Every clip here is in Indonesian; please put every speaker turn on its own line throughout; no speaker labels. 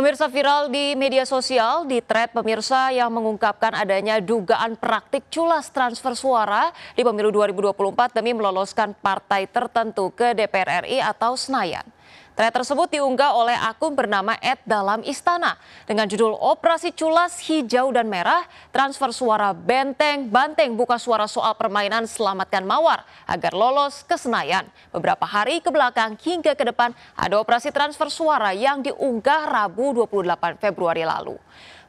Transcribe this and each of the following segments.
Pemirsa viral di media sosial di thread pemirsa yang mengungkapkan adanya dugaan praktik culas transfer suara di pemilu 2024 demi meloloskan partai tertentu ke DPR RI atau Senayan. Thread tersebut diunggah oleh akun bernama Ed Dalam Istana dengan judul Operasi Culas Hijau dan Merah Transfer Suara Benteng Banteng Buka Suara Soal Permainan Selamatkan Mawar agar lolos ke Senayan. Beberapa hari ke belakang hingga ke depan ada operasi transfer suara yang diunggah Rabu 28 Februari lalu.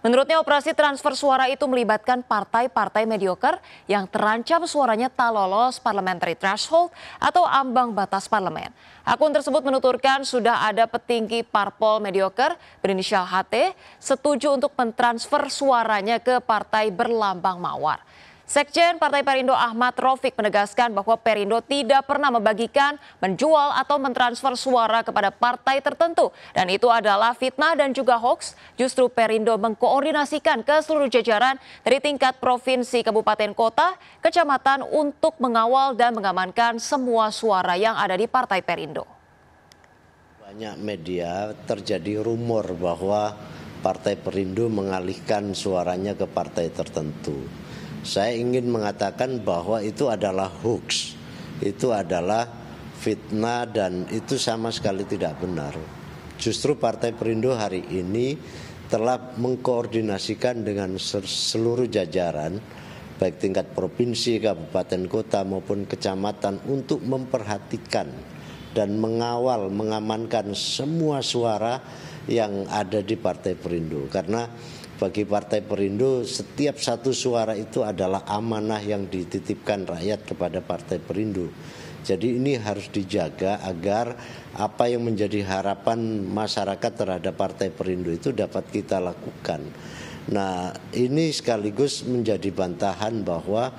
Menurutnya operasi transfer suara itu melibatkan partai-partai mediocre yang terancam suaranya tak lolos parliamentary threshold atau ambang batas parlemen. Akun tersebut menuturkan sudah ada petinggi parpol mediocre berinisial HT setuju untuk mentransfer suaranya ke partai berlambang mawar. Sekjen Partai Perindo Ahmad Rofik menegaskan bahwa Perindo tidak pernah membagikan, menjual atau mentransfer suara kepada partai tertentu dan itu adalah fitnah dan juga hoax. Justru Perindo mengkoordinasikan ke seluruh jajaran dari tingkat provinsi, kabupaten, kota, kecamatan untuk mengawal dan mengamankan semua suara yang ada di Partai Perindo.
Banyak media terjadi rumor bahwa Partai Perindo mengalihkan suaranya ke partai tertentu saya ingin mengatakan bahwa itu adalah hoax, itu adalah fitnah dan itu sama sekali tidak benar. Justru Partai Perindo hari ini telah mengkoordinasikan dengan seluruh jajaran baik tingkat provinsi, kabupaten, kota maupun kecamatan untuk memperhatikan dan mengawal, mengamankan semua suara yang ada di Partai Perindo karena bagi Partai Perindo setiap satu suara itu adalah amanah yang dititipkan rakyat kepada Partai Perindo. Jadi ini harus dijaga agar apa yang menjadi harapan masyarakat terhadap Partai Perindo itu dapat kita lakukan. Nah, ini sekaligus menjadi bantahan bahwa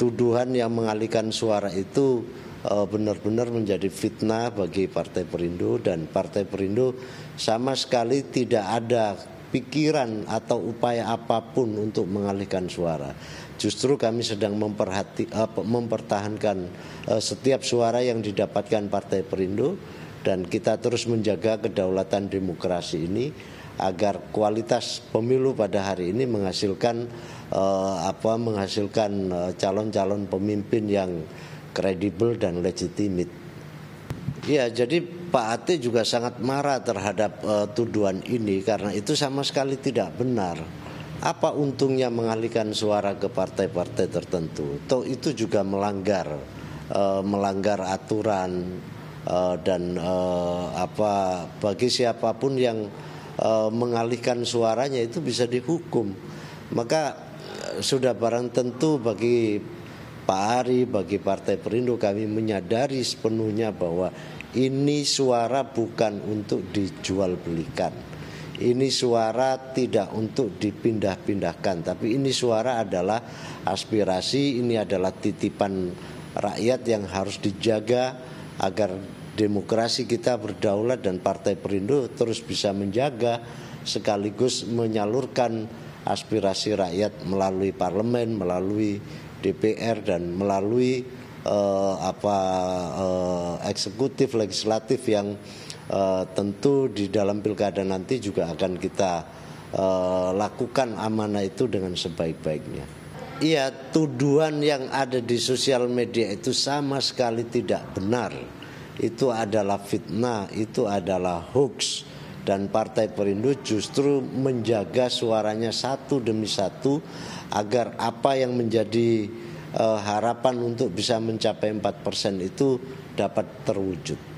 tuduhan yang mengalihkan suara itu eh, benar-benar menjadi fitnah bagi Partai Perindo dan Partai Perindo sama sekali tidak ada pikiran atau upaya apapun untuk mengalihkan suara. Justru kami sedang memperhati, mempertahankan eh, setiap suara yang didapatkan Partai Perindo dan kita terus menjaga kedaulatan demokrasi ini agar kualitas pemilu pada hari ini menghasilkan eh, apa menghasilkan eh, calon-calon pemimpin yang kredibel dan legitimate. Ya jadi Pak Ate juga sangat marah terhadap uh, tuduhan ini karena itu sama sekali tidak benar. Apa untungnya mengalihkan suara ke partai-partai tertentu? Toh itu juga melanggar uh, melanggar aturan uh, dan uh, apa bagi siapapun yang uh, mengalihkan suaranya itu bisa dihukum. Maka sudah barang tentu bagi Pak Ari, bagi Partai Perindo kami menyadari sepenuhnya bahwa ini suara bukan untuk dijual belikan. Ini suara tidak untuk dipindah-pindahkan, tapi ini suara adalah aspirasi, ini adalah titipan rakyat yang harus dijaga agar demokrasi kita berdaulat dan Partai Perindo terus bisa menjaga sekaligus menyalurkan aspirasi rakyat melalui parlemen, melalui DPR dan melalui uh, apa uh, eksekutif legislatif yang uh, tentu di dalam pilkada nanti juga akan kita uh, lakukan amanah itu dengan sebaik-baiknya. Iya, tuduhan yang ada di sosial media itu sama sekali tidak benar. Itu adalah fitnah, itu adalah hoax dan Partai Perindo justru menjaga suaranya satu demi satu agar apa yang menjadi eh, harapan untuk bisa mencapai 4% itu dapat terwujud.